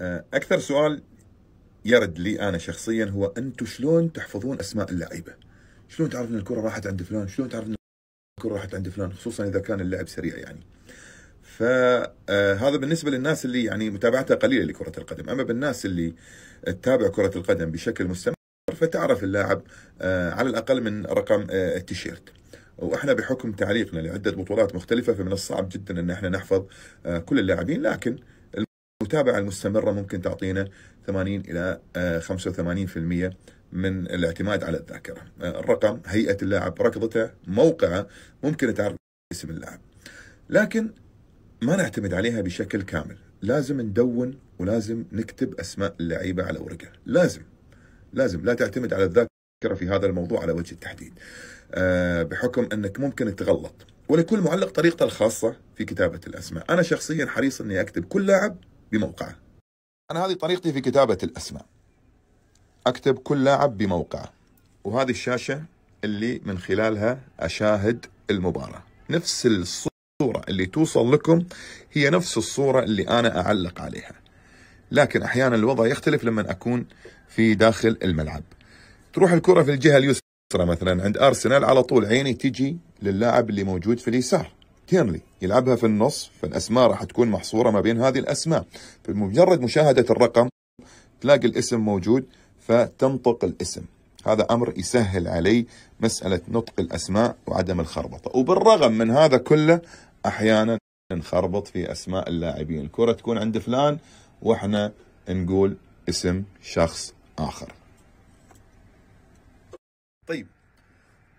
آه، اكثر سؤال يرد لي انا شخصيا هو انتم شلون تحفظون اسماء اللعيبه؟ شلون تعرف ان الكره راحت عند فلان؟ شلون تعرف ان الكره راحت عند فلان؟ خصوصا اذا كان اللعب سريع يعني. فهذا آه، بالنسبه للناس اللي يعني متابعتها قليله لكره القدم، اما بالناس اللي تتابع كره القدم بشكل مستمر فتعرف اللاعب آه، على الاقل من رقم التيشيرت. واحنا بحكم تعليقنا لعده بطولات مختلفه فمن الصعب جدا ان احنا نحفظ كل اللاعبين لكن المتابعة المستمرة ممكن تعطينا 80 إلى 85% آه، من الاعتماد على الذاكرة آه، الرقم هيئة اللاعب ركضته موقعه ممكن تعرف اسم اللاعب لكن ما نعتمد عليها بشكل كامل لازم ندون ولازم نكتب أسماء اللعيبة على ورقة لازم لازم لا تعتمد على الذاكرة في هذا الموضوع على وجه التحديد آه، بحكم أنك ممكن تغلط ولكل معلق طريقته الخاصة في كتابة الأسماء أنا شخصيا حريص أني أكتب كل لاعب بموقعه أنا هذه طريقتي في كتابة الأسماء أكتب كل لاعب بموقعه وهذه الشاشة اللي من خلالها أشاهد المباراة نفس الصورة اللي توصل لكم هي نفس الصورة اللي أنا أعلق عليها لكن أحيانا الوضع يختلف لما أكون في داخل الملعب تروح الكرة في الجهة اليسرى مثلا عند أرسنال على طول عيني تجي للاعب اللي موجود في اليسار هيرلي يلعبها في النص فالأسماء راح تكون محصورة ما بين هذه الأسماء بمجرد مشاهدة الرقم تلاقي الاسم موجود فتنطق الاسم هذا أمر يسهل علي مسألة نطق الأسماء وعدم الخربطة وبالرغم من هذا كله أحيانا نخربط في أسماء اللاعبين الكرة تكون عند فلان وإحنا نقول اسم شخص آخر طيب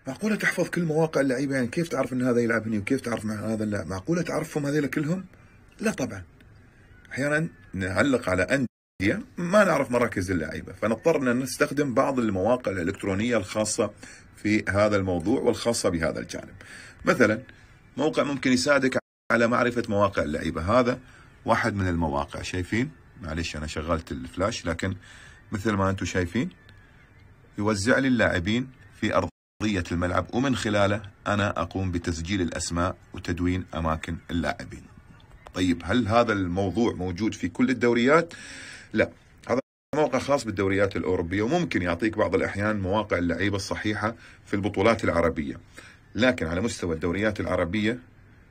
معقوله تحفظ كل مواقع اللعيبه يعني كيف تعرف ان هذا يلعب هني وكيف تعرف مع هذا لا معقوله تعرفهم هذيلا كلهم لا طبعا احيانا نعلق على انديه ما نعرف مراكز اللعيبه فنضطر ان نستخدم بعض المواقع الالكترونيه الخاصه في هذا الموضوع والخاصه بهذا الجانب مثلا موقع ممكن يساعدك على معرفه مواقع اللعيبه هذا واحد من المواقع شايفين معلش انا شغلت الفلاش لكن مثل ما انتم شايفين يوزع لي اللاعبين في ارض أرضية الملعب ومن خلاله أنا أقوم بتسجيل الأسماء وتدوين أماكن اللاعبين طيب هل هذا الموضوع موجود في كل الدوريات؟ لا هذا موقع خاص بالدوريات الأوروبية وممكن يعطيك بعض الأحيان مواقع اللعيبة الصحيحة في البطولات العربية لكن على مستوى الدوريات العربية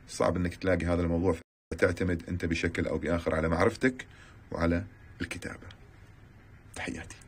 صعب أنك تلاقي هذا الموضوع تعتمد أنت بشكل أو بآخر على معرفتك وعلى الكتابة تحياتي